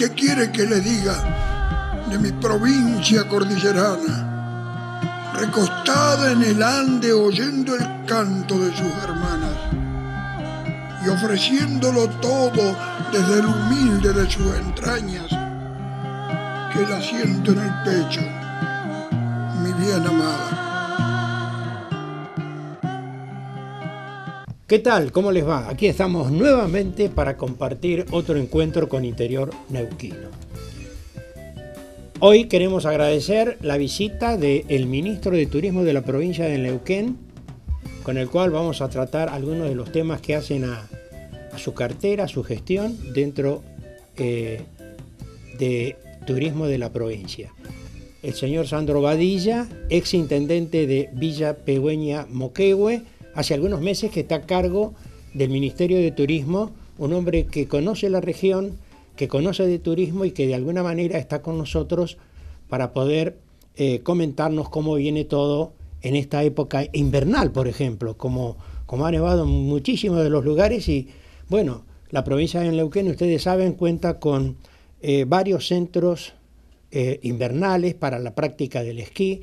¿Qué quiere que le diga de mi provincia cordillerana? Recostada en el ande oyendo el canto de sus hermanas y ofreciéndolo todo desde el humilde de sus entrañas, que la siento en el pecho, mi bien amada. ¿Qué tal? ¿Cómo les va? Aquí estamos nuevamente para compartir otro encuentro con Interior Neuquino. Hoy queremos agradecer la visita del ministro de Turismo de la provincia de Neuquén, con el cual vamos a tratar algunos de los temas que hacen a, su cartera, a su gestión dentro eh, de turismo de la provincia. El señor Sandro Badilla, ex intendente de Villa Pegüeña Moquehue, hace algunos meses que está a cargo del Ministerio de Turismo, un hombre que conoce la región, que conoce de turismo y que de alguna manera está con nosotros para poder eh, comentarnos cómo viene todo en esta época invernal, por ejemplo, como, ha nevado muchísimos de los lugares y bueno, la provincia de Neuquén, ustedes saben, cuenta con eh, varios centros eh, invernales para la práctica del esquí,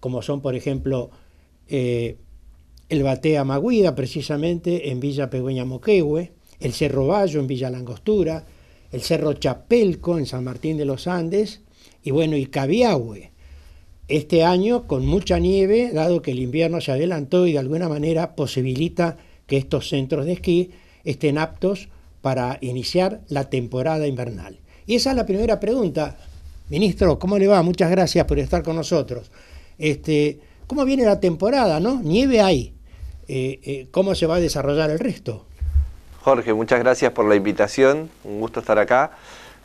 como son por ejemplo el Batea Maguida, precisamente en Villa Pegüeña Moquehue, el Cerro Bayo en Villa Langostura, el Cerro Chapelco en San Martín de los Andes, y bueno, y Cabiahue. Este año con mucha nieve, dado que el invierno se adelantó y de alguna manera posibilita que estos centros de esquí estén aptos para iniciar la temporada invernal. Y esa es la primera pregunta. Ministro, ¿cómo le va? Muchas gracias por estar con nosotros. Este, ¿Cómo viene la temporada, no? Nieve hay, eh, eh, cómo se va a desarrollar el resto. Jorge, muchas gracias por la invitación, un gusto estar acá.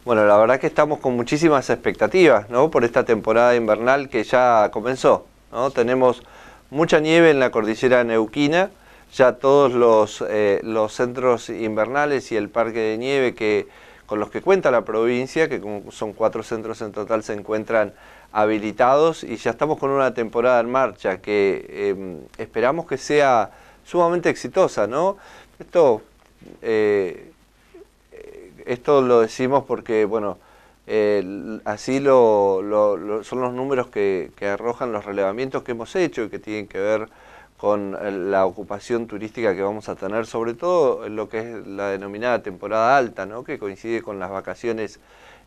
Bueno, la verdad que estamos con muchísimas expectativas ¿no? por esta temporada invernal que ya comenzó. ¿no? Tenemos mucha nieve en la cordillera neuquina, ya todos los, eh, los centros invernales y el parque de nieve que, con los que cuenta la provincia, que son cuatro centros en total, se encuentran habilitados y ya estamos con una temporada en marcha que em, esperamos que sea sumamente exitosa, ¿no? Esto, eh, esto lo decimos porque, bueno, así son los números que, arrojan los relevamientos que hemos hecho y que tienen que ver con la ocupación turística que vamos a tener, sobre todo en lo que es la denominada temporada alta, ¿no? que coincide con las vacaciones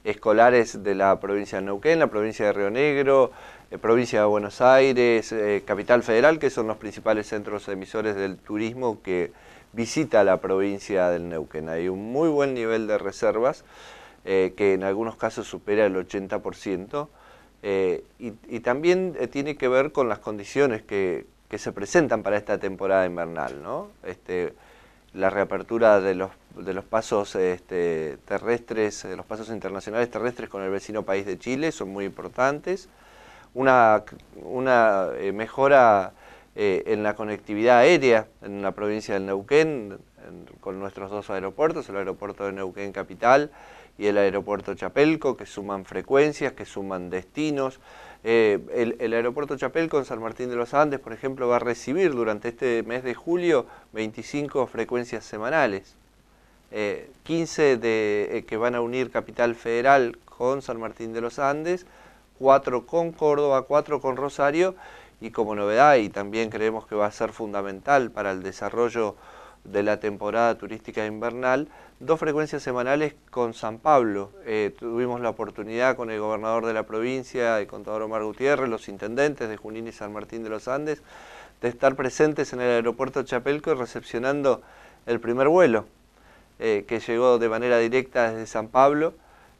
escolares de la provincia de Neuquén, la provincia de Río Negro, eh, provincia de Buenos Aires, eh, Capital Federal, que son los principales centros emisores del turismo que visita la provincia del Neuquén. Hay un muy buen nivel de reservas, eh, que en algunos casos supera el 80%, y, también tiene que ver con las condiciones que, se presentan para esta temporada invernal, ¿no? Este, la reapertura de los de los pasos este, terrestres, de los pasos internacionales terrestres con el vecino país de Chile, son muy importantes. Una, eh, mejora eh, en la conectividad aérea en la provincia del Neuquén, con nuestros dos aeropuertos, el aeropuerto de Neuquén Capital y el aeropuerto Chapelco, que suman frecuencias, que suman destinos. Eh, el, aeropuerto Chapelco en San Martín de los Andes, por ejemplo, va a recibir durante este mes de julio 25 frecuencias semanales. 15 eh, eh, que van a unir Capital Federal con San Martín de los Andes, 4 con Córdoba, 4 con Rosario y como novedad y también creemos que va a ser fundamental para el desarrollo de la temporada turística invernal, dos frecuencias semanales con San Pablo. Eh, tuvimos la oportunidad con el gobernador de la provincia, el contador Omar Gutiérrez, los intendentes de Junín y San Martín de los Andes, de estar presentes en el aeropuerto Chapelco y recepcionando el primer vuelo eh, que llegó de manera directa desde San Pablo.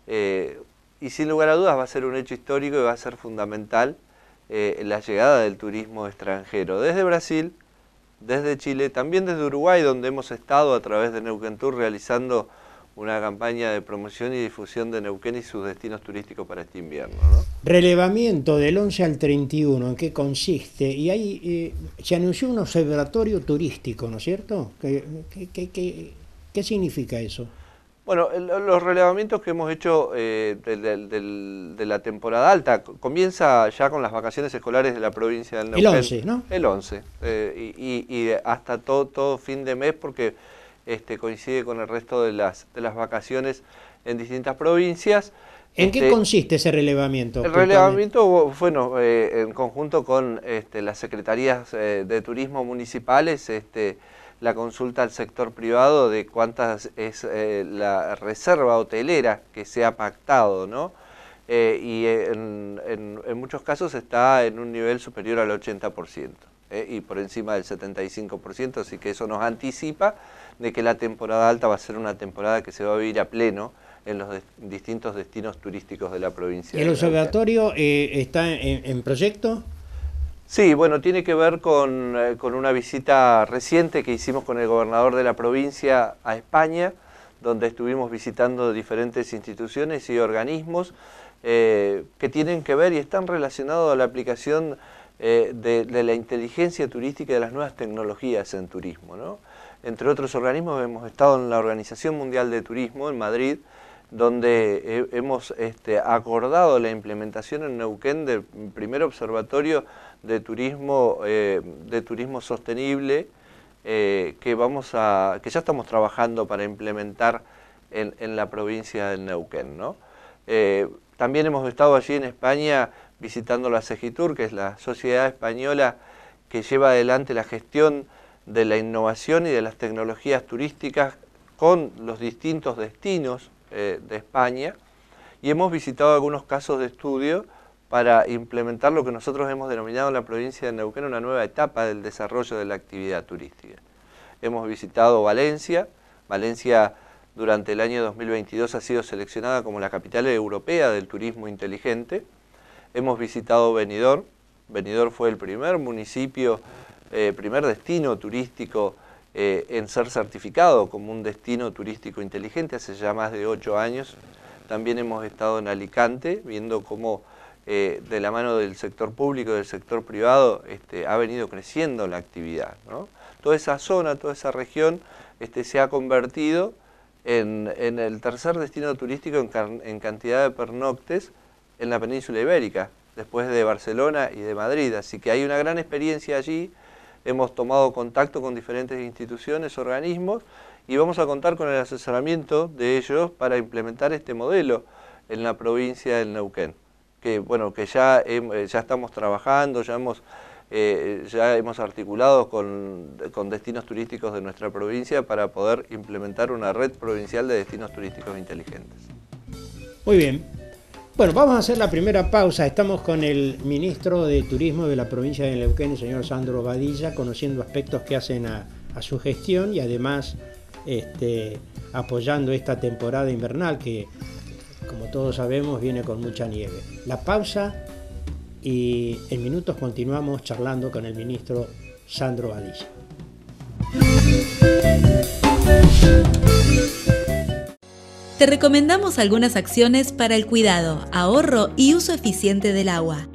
Eh, y sin lugar a dudas va a ser un hecho histórico y va a ser fundamental eh, la llegada del turismo extranjero desde Brasil, desde Chile, también desde Uruguay, donde hemos estado a través de Neuquén Tour realizando una campaña de promoción y difusión de Neuquén y sus destinos turísticos para este invierno. Relevamiento del 11 al 31, ¿en qué consiste? Y ahí se anunció un observatorio turístico, ¿no es cierto? que, que, ¿Qué significa eso? Bueno, los relevamientos que hemos hecho eh, de la temporada alta, comienza ya con las vacaciones escolares de la provincia del Neuquén. El 11, ¿no? El 11, eh, y, hasta todo, fin de mes porque este, coincide con el resto de las, vacaciones en distintas provincias. ¿En qué este, consiste ese relevamiento? El relevamiento, bueno, eh, en conjunto con este, las secretarías de turismo municipales, la consulta al sector privado de cuántas es eh, la reserva hotelera que se ha pactado, ¿no? Eh, y en, muchos casos está en un nivel superior al 80% eh, y por encima del 75%, así que eso nos anticipa de que la temporada alta va a ser una temporada que se va a vivir a pleno en los distintos destinos turísticos de la provincia. ¿El observatorio está en proyecto? Sí, bueno, tiene que ver eh, con, una visita reciente que hicimos con el gobernador de la provincia a España, donde estuvimos visitando diferentes instituciones y organismos eh, que tienen que ver y están relacionados a la aplicación eh, de, la inteligencia turística y de las nuevas tecnologías en turismo. ¿no? Entre otros organismos hemos estado en la Organización Mundial de Turismo en Madrid, donde hemos este, acordado la implementación en Neuquén del primer observatorio de turismo, eh, de turismo sostenible eh, que, vamos que ya estamos trabajando para implementar en, la provincia de Neuquén. Eh, también hemos estado allí en España visitando la CEGITUR, que es la sociedad española que lleva adelante la gestión de la innovación y de las tecnologías turísticas con los distintos destinos eh, de España y hemos visitado algunos casos de estudio para implementar lo que nosotros hemos denominado en la provincia de Neuquén una nueva etapa del desarrollo de la actividad turística. Hemos visitado Valencia, Valencia durante el año 2022 ha sido seleccionada como la capital europea del turismo inteligente. Hemos visitado Benidorm, Benidorm fue el primer municipio, eh, primer destino turístico eh, en ser certificado como un destino turístico inteligente hace ya más de ocho años. También hemos estado en Alicante viendo cómo eh, de la mano del sector público y del sector privado este, ha venido creciendo la actividad. Toda esa zona, toda esa región este, se ha convertido en, el tercer destino turístico en cantidad de pernoctes en la península ibérica, después de Barcelona y de Madrid. Así que hay una gran experiencia allí hemos tomado contacto con diferentes instituciones, organismos, y vamos a contar con el asesoramiento de ellos para implementar este modelo en la provincia del Neuquén. Que, bueno, que ya, eh, ya estamos trabajando, ya hemos, eh, ya hemos articulado con, con destinos turísticos de nuestra provincia para poder implementar una red provincial de destinos turísticos inteligentes. Muy bien, bueno, vamos a hacer la primera pausa. Estamos con el ministro de Turismo de la provincia de Neuquén, el señor Sandro Badilla, conociendo aspectos que hacen a, su gestión y además este, apoyando esta temporada invernal que, como todos sabemos, viene con mucha nieve. La pausa y en minutos continuamos charlando con el ministro Sandro Badilla te recomendamos algunas acciones para el cuidado, ahorro y uso eficiente del agua.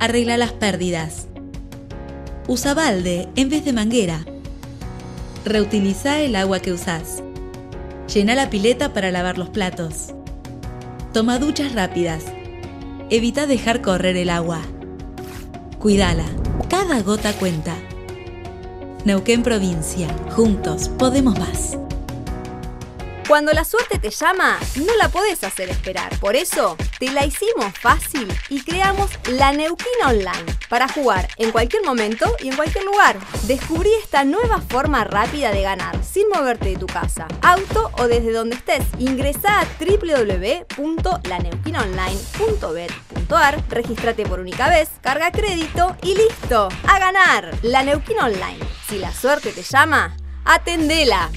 Arregla las pérdidas. Usa balde en vez de manguera. Reutiliza el agua que usás. Llena la pileta para lavar los platos. Toma duchas rápidas. Evita dejar correr el agua. Cuidala. Cada gota cuenta. Neuquén Provincia. Juntos podemos más. Cuando la suerte te llama, no la podés hacer esperar. Por eso, te la hicimos fácil y creamos la Neuquina Online para jugar en cualquier momento y en cualquier lugar. Descubrí esta nueva forma rápida de ganar sin moverte de tu casa, auto o desde donde estés. Ingresa a www.laneuquinaonline.bet.ar, regístrate por única vez, carga crédito y listo, a ganar. La Neuquina Online. Si la suerte te llama, atendela.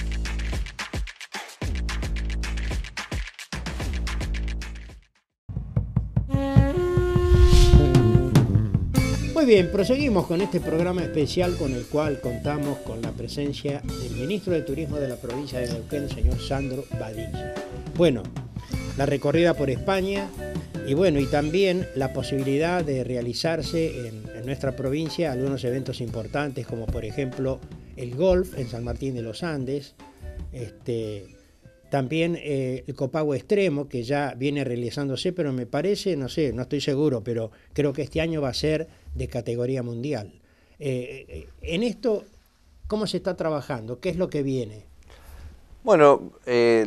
Muy bien, proseguimos con este programa especial con el cual contamos con la presencia del ministro de Turismo de la provincia de Neuquén, el señor Sandro Badilla. Bueno, la recorrida por España y bueno, y también la posibilidad de realizarse en, nuestra provincia algunos eventos importantes como por ejemplo el golf en San Martín de los Andes, este, también eh, el copago extremo que ya viene realizándose, pero me parece, no sé, no estoy seguro, pero creo que este año va a ser de categoría mundial. Eh, eh, en esto, ¿cómo se está trabajando? ¿Qué es lo que viene? Bueno, eh,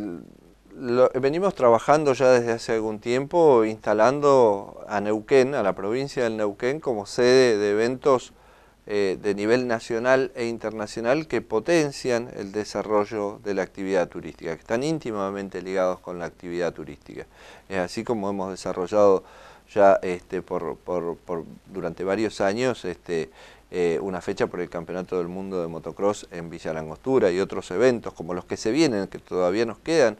venimos trabajando ya desde hace algún tiempo instalando a Neuquén, a la provincia del Neuquén, como sede de eventos de nivel nacional e internacional que potencian el desarrollo de la actividad turística, que están íntimamente ligados con la actividad turística. Es así como hemos desarrollado ya este, por, durante varios años este, eh, una fecha por el Campeonato del Mundo de Motocross en Villa Langostura y otros eventos como los que se vienen, que todavía nos quedan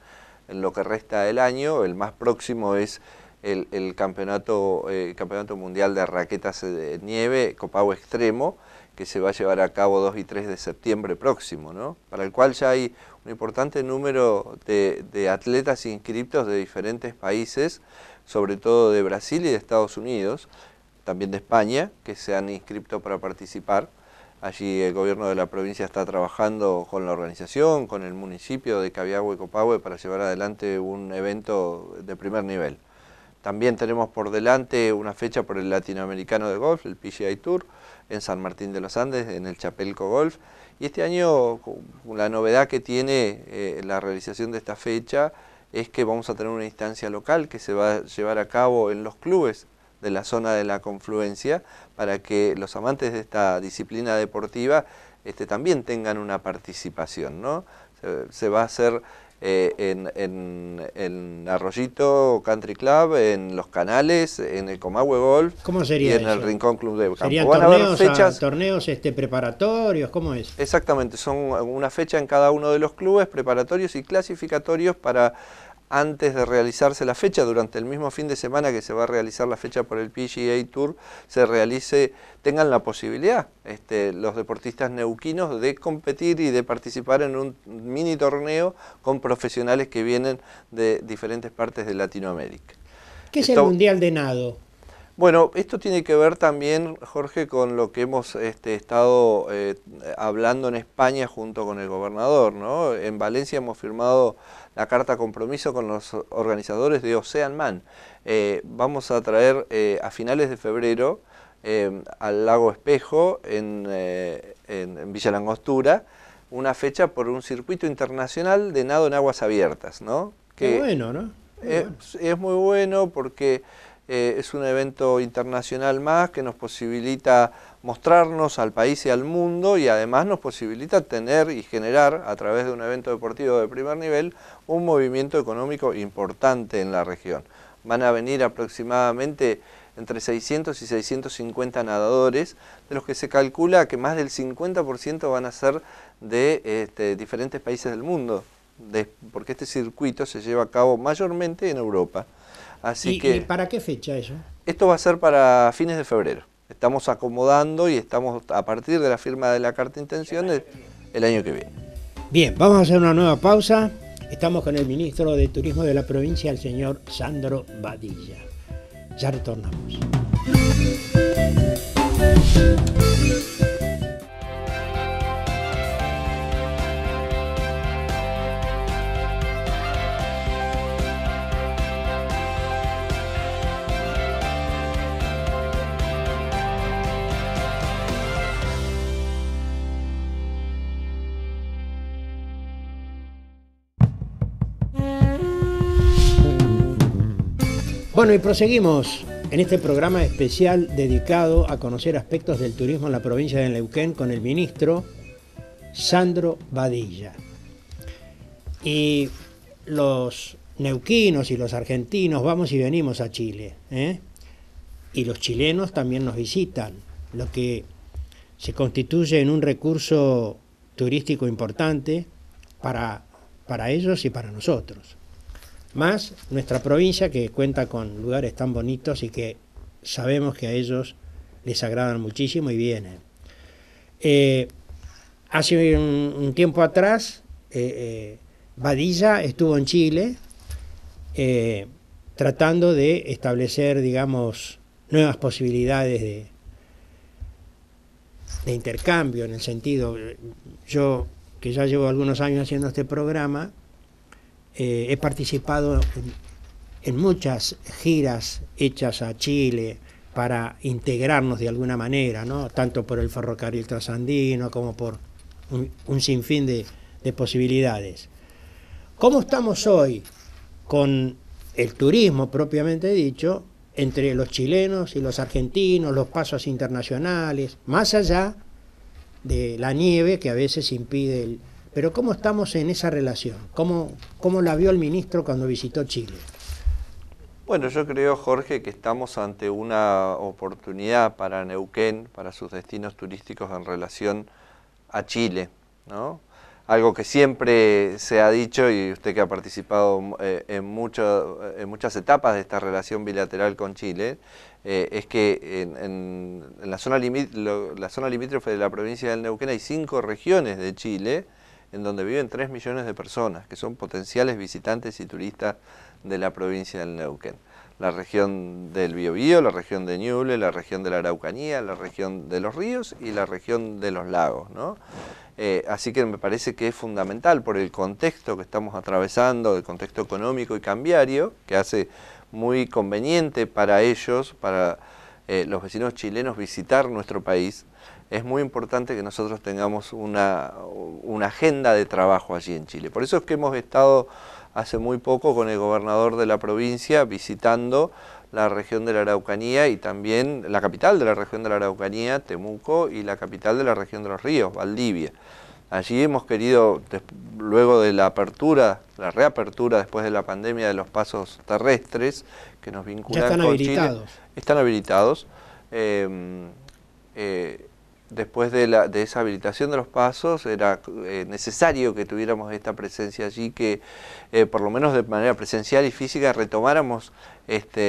en lo que resta del año. El más próximo es el, campeonato, eh, campeonato Mundial de Raquetas de Nieve, Copago Extremo, que se va a llevar a cabo 2 y 3 de septiembre próximo, ¿no? para el cual ya hay un importante número de, de atletas inscriptos de diferentes países sobre todo de Brasil y de Estados Unidos, también de España, que se han inscrito para participar. Allí el gobierno de la provincia está trabajando con la organización, con el municipio de Caviago y Copagüe para llevar adelante un evento de primer nivel. También tenemos por delante una fecha por el latinoamericano de golf, el PGA Tour, en San Martín de los Andes, en el Chapelco Golf. Y este año la novedad que tiene eh, la realización de esta fecha es que vamos a tener una instancia local que se va a llevar a cabo en los clubes de la zona de la confluencia para que los amantes de esta disciplina deportiva este, también tengan una participación. ¿no? se va a hacer eh, en, en, Arroyito Country Club, en Los Canales, en el Comahue Golf sería en el Rincón Club de Campo. ¿Serían torneos, ah, torneos este, preparatorios? ¿Cómo es? Exactamente, son una fecha en cada uno de los clubes, preparatorios y clasificatorios para antes de realizarse la fecha, durante el mismo fin de semana que se va a realizar la fecha por el PGA Tour, se realice, tengan la posibilidad este, los deportistas neuquinos de competir y de participar en un mini torneo con profesionales que vienen de diferentes partes de Latinoamérica. ¿Qué es el Mundial de Nado? Bueno, esto tiene que ver también, Jorge, con lo que hemos este, estado eh, hablando en España junto con el gobernador. ¿no? En Valencia hemos firmado la carta compromiso con los organizadores de Ocean Man. Eh, vamos a traer eh, a finales de febrero eh, al lago Espejo en, en, Villa Langostura una fecha por un circuito internacional de nado en aguas abiertas, ¿no? Que bueno, ¿no? es, muy bueno porque... es un evento internacional más que nos posibilita mostrarnos al país y al mundo y además nos posibilita tener y generar a través de un evento deportivo de primer nivel un movimiento económico importante en la región. Van a venir aproximadamente entre 600 y 650 nadadores, de los que se calcula que más del 50% van a ser de este, diferentes países del mundo, porque este circuito se lleva a cabo mayormente en Europa. Así ¿Y, que, ¿Y para qué fecha eso? Esto va a ser para fines de febrero estamos acomodando y estamos a partir de la firma de la carta de intenciones el año que viene. Bien, vamos a hacer una nueva pausa. Estamos con el ministro de Turismo de la provincia, el señor Sandro Badilla. Ya retornamos. Bueno, y proseguimos en este programa especial dedicado a conocer aspectos del turismo en la provincia de Neuquén con el ministro Sandro Badilla. Y los neuquinos y los argentinos vamos y venimos a Chile. ¿eh? Y los chilenos también nos visitan, lo que se constituye en un recurso turístico importante para ellos y para nosotros más nuestra provincia que cuenta con lugares tan bonitos y que sabemos que a ellos les agradan muchísimo y vienen. Eh, hace un, tiempo atrás, eh, eh, Badilla estuvo en Chile tratando de establecer, digamos, nuevas posibilidades de, de intercambio, en el sentido, yo que ya llevo algunos años haciendo este programa, eh, he participado en, muchas giras hechas a Chile para integrarnos de alguna manera, ¿no? tanto por el ferrocarril trasandino como por un, sinfín de, de posibilidades. ¿Cómo estamos hoy con el turismo propiamente dicho entre los chilenos y los argentinos, los pasos internacionales, más allá de la nieve que a veces impide el, pero ¿cómo estamos en esa relación? ¿Cómo, la vio el ministro cuando visitó Chile? Bueno, yo creo, Jorge, que estamos ante una oportunidad para Neuquén, para sus destinos turísticos en relación a Chile, ¿no? Algo que siempre se ha dicho, y usted que ha participado eh, en, en muchas etapas de esta relación bilateral con Chile, eh, es que en, la, zona la zona limítrofe de la provincia del Neuquén hay cinco regiones de Chile, en donde viven 3 millones de personas, que son potenciales visitantes y turistas de la provincia del Neuquén. La región del Biobío, la región de Ñuble, la región de la Araucanía, la región de los ríos y la región de los lagos. Eh, así que me parece que es fundamental por el contexto que estamos atravesando, el contexto económico y cambiario, que hace muy conveniente para ellos, para eh, los vecinos chilenos visitar nuestro país es muy importante que nosotros tengamos una, agenda de trabajo allí en Chile. Por eso es que hemos estado hace muy poco con el gobernador de la provincia visitando la región de la Araucanía y también la capital de la región de la Araucanía, Temuco, y la capital de la región de los ríos, Valdivia. Allí hemos querido, luego de la apertura, la reapertura después de la pandemia de los pasos terrestres que nos vinculan están habilitados. Chile, están habilitados. Eh, eh, después de, la, de, esa habilitación de los pasos era eh, necesario que tuviéramos esta presencia allí, que eh, por lo menos de manera presencial y física retomáramos este,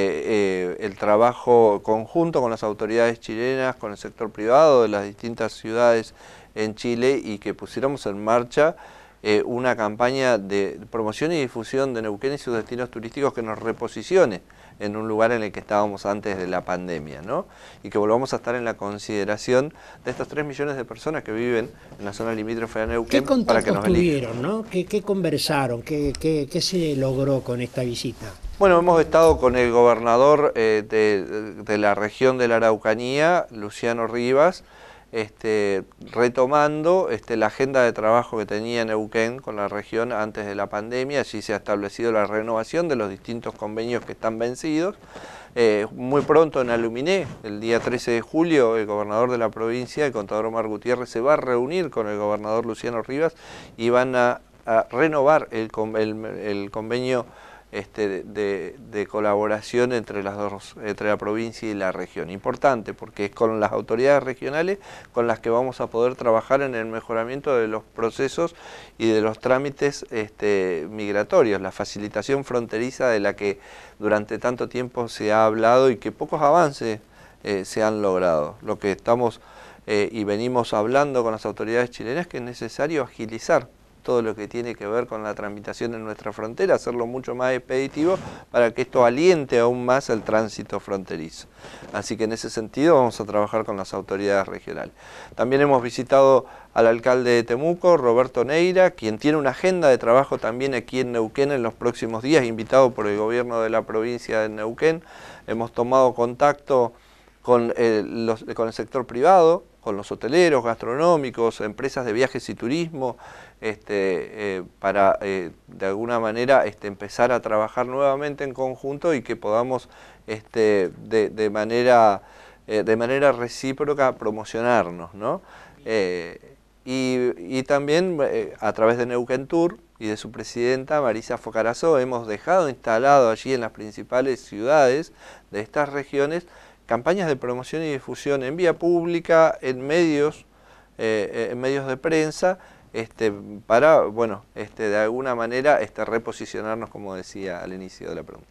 eh, el trabajo conjunto con las autoridades chilenas, con el sector privado de las distintas ciudades en Chile y que pusiéramos en marcha eh, una campaña de promoción y difusión de Neuquén y sus destinos turísticos que nos reposicione en un lugar en el que estábamos antes de la pandemia, ¿no? Y que volvamos a estar en la consideración de estas 3 millones de personas que viven en la zona limítrofe de Neuquén para que nos tuvieron, ¿no? ¿Qué, conversaron? ¿Qué, ¿Qué, qué, se logró con esta visita? Bueno, hemos estado con el gobernador eh, de la región de la Araucanía, Luciano Rivas, este, retomando este, la agenda de trabajo que tenía Neuquén con la región antes de la pandemia. Allí se ha establecido la renovación de los distintos convenios que están vencidos. Eh, muy pronto en Aluminé, el día 13 de julio, el gobernador de la provincia, el contador Omar Gutiérrez, se va a reunir con el gobernador Luciano Rivas y van a, renovar el convenio este, de, colaboración entre las dos, entre la provincia y la región. Importante porque es con las autoridades regionales con las que vamos a poder trabajar en el mejoramiento de los procesos y de los trámites este, migratorios, la facilitación fronteriza de la que durante tanto tiempo se ha hablado y que pocos avances eh, se han logrado. Lo que estamos eh, y venimos hablando con las autoridades chilenas es que es necesario agilizar todo lo que tiene que ver con la tramitación en nuestra frontera, hacerlo mucho más expeditivo para que esto aliente aún más el tránsito fronterizo. Así que en ese sentido vamos a trabajar con las autoridades regionales. También hemos visitado al alcalde de Temuco, Roberto Neira, quien tiene una agenda de trabajo también aquí en Neuquén en los próximos días, invitado por el gobierno de la provincia de Neuquén. Hemos tomado contacto con el, eh, con el sector privado, con los hoteleros, gastronómicos, empresas de viajes y turismo, este, eh, para eh, de alguna manera este, empezar a trabajar nuevamente en conjunto y que podamos este, eh, de, manera, recíproca promocionarnos. Y, también a través de Neuquén y de su presidenta Marisa Focarazó hemos dejado instalado allí en las principales ciudades de estas regiones campañas de promoción y difusión en vía pública, en medios, eh, eh, en medios de prensa, este, para, bueno, este, de alguna manera este, reposicionarnos, como decía al inicio de la pregunta.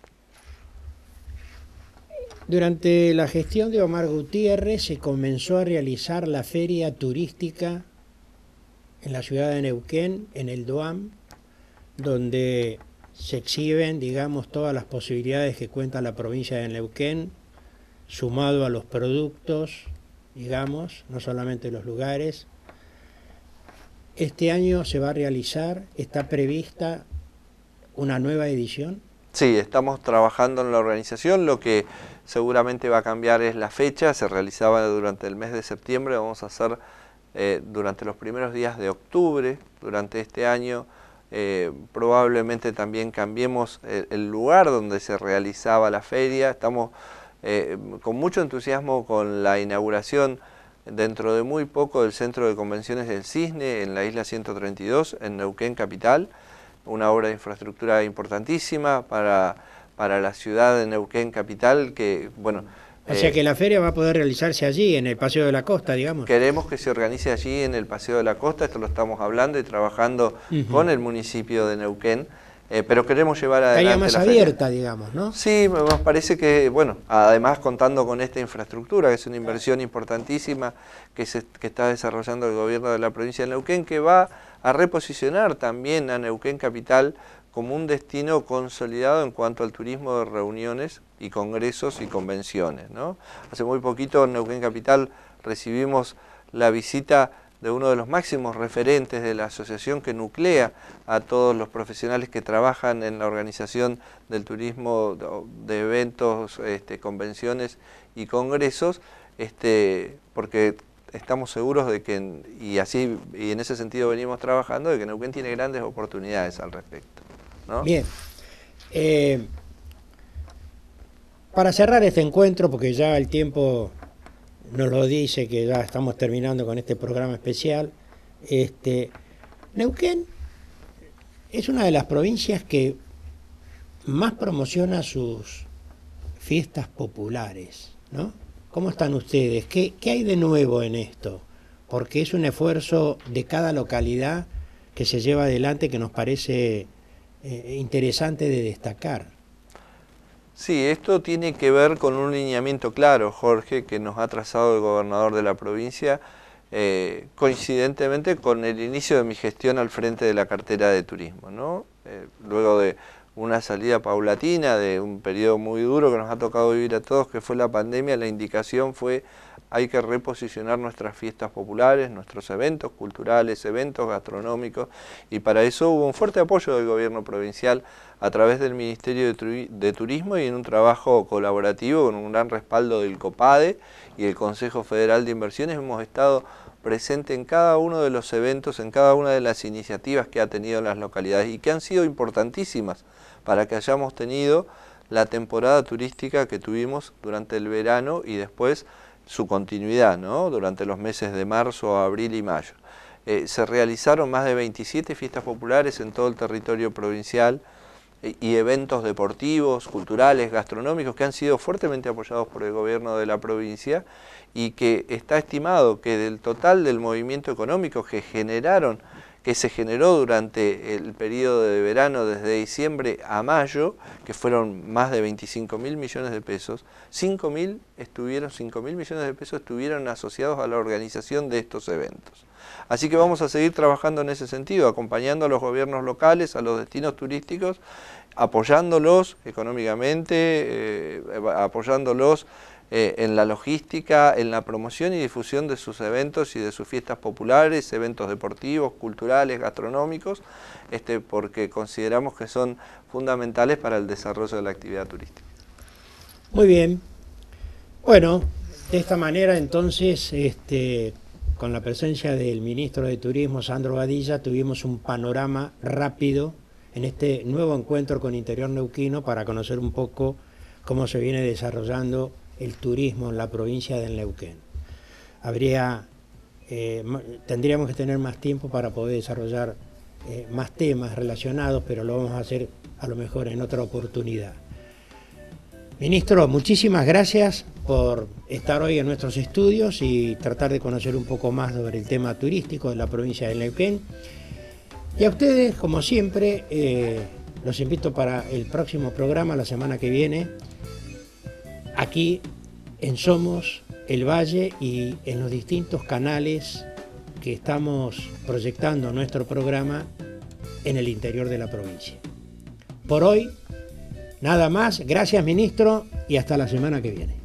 Durante la gestión de Omar Gutiérrez se comenzó a realizar la feria turística en la ciudad de Neuquén, en el Duam, donde se exhiben, digamos, todas las posibilidades que cuenta la provincia de Neuquén sumado a los productos, digamos, no solamente los lugares. Este año se va a realizar, está prevista una nueva edición. Sí, estamos trabajando en la organización, lo que seguramente va a cambiar es la fecha, se realizaba durante el mes de septiembre, vamos a hacer eh, durante los primeros días de octubre, durante este año, eh, probablemente también cambiemos el, eh, el lugar donde se realizaba la feria, estamos eh, con mucho entusiasmo con la inauguración dentro de muy poco del Centro de Convenciones del Cisne en la isla 132, en Neuquén Capital, una obra de infraestructura importantísima para, la ciudad de Neuquén Capital, que bueno... O sea eh, que la feria va a poder realizarse allí, en el Paseo de la Costa, digamos. Queremos que se organice allí en el Paseo de la Costa, esto lo estamos hablando y trabajando con el municipio de Neuquén. Eh, pero queremos llevar adelante. Caía más abierta, digamos, ¿no? Sí, nos parece que, bueno, además contando con esta infraestructura, que es una inversión importantísima que, que está desarrollando el gobierno de la provincia de Neuquén, que va a reposicionar también a Neuquén Capital como un destino consolidado en cuanto al turismo de reuniones y congresos y convenciones. ¿no? Hace muy poquito en Neuquén Capital recibimos la visita de uno de los máximos referentes de la asociación que nuclea a todos los profesionales que trabajan en la organización del turismo, de eventos, este, convenciones y congresos, este, porque estamos seguros de que, y así y en ese sentido venimos trabajando, de que Neuquén tiene grandes oportunidades al respecto. Bien. Eh, para cerrar este encuentro, porque ya el tiempo nos lo dice que ya estamos terminando con este programa especial. Este, Neuquén es una de las provincias que más promociona sus fiestas populares, ¿no? ¿Cómo están ustedes? ¿Qué, hay de nuevo en esto? Porque es un esfuerzo de cada localidad que se lleva adelante que nos parece eh, interesante de destacar. Sí, esto tiene que ver con un lineamiento claro, Jorge, que nos ha trazado el gobernador de la provincia, eh, coincidentemente con el inicio de mi gestión al frente de la cartera de turismo. ¿no? Eh, luego de una salida paulatina de un periodo muy duro que nos ha tocado vivir a todos, que fue la pandemia, la indicación fue hay que reposicionar nuestras fiestas populares, nuestros eventos culturales, eventos gastronómicos, y para eso hubo un fuerte apoyo del gobierno provincial a través del Ministerio de Turismo y en un trabajo colaborativo con un gran respaldo del COPADE y el Consejo Federal de Inversiones hemos estado presente en cada uno de los eventos, en cada una de las iniciativas que ha tenido las localidades y que han sido importantísimas para que hayamos tenido la temporada turística que tuvimos durante el verano y después su continuidad ¿no? durante los meses de marzo, abril y mayo. Eh, se realizaron más de 27 fiestas populares en todo el territorio provincial eh, y eventos deportivos, culturales, gastronómicos que han sido fuertemente apoyados por el gobierno de la provincia y que está estimado que del total del movimiento económico que generaron que se generó durante el periodo de verano desde diciembre a mayo, que fueron más de 25 mil millones de pesos, 5 mil estuvieron, 5 millones de pesos estuvieron asociados a la organización de estos eventos. Así que vamos a seguir trabajando en ese sentido, acompañando a los gobiernos locales, a los destinos turísticos, apoyándolos económicamente, eh, apoyándolos eh, en la logística, en la promoción y difusión de sus eventos y de sus fiestas populares, eventos deportivos, culturales, gastronómicos, este, porque consideramos que son fundamentales para el desarrollo de la actividad turística. Muy bien. Bueno, de esta manera entonces, este, con la presencia del ministro de Turismo, Sandro Badilla, tuvimos un panorama rápido en este nuevo encuentro con Interior Neuquino para conocer un poco cómo se viene desarrollando el turismo en la provincia de Neuquén. Habría, eh, tendríamos que tener más tiempo para poder desarrollar eh, más temas relacionados, pero lo vamos a hacer a lo mejor en otra oportunidad. Ministro, muchísimas gracias por estar hoy en nuestros estudios y tratar de conocer un poco más sobre el tema turístico de la provincia de Neuquén. Y a ustedes, como siempre, eh, los invito para el próximo programa, la semana que viene, aquí en Somos, el Valle y en los distintos canales que estamos proyectando nuestro programa en el interior de la provincia. Por hoy, nada más. Gracias, ministro, y hasta la semana que viene.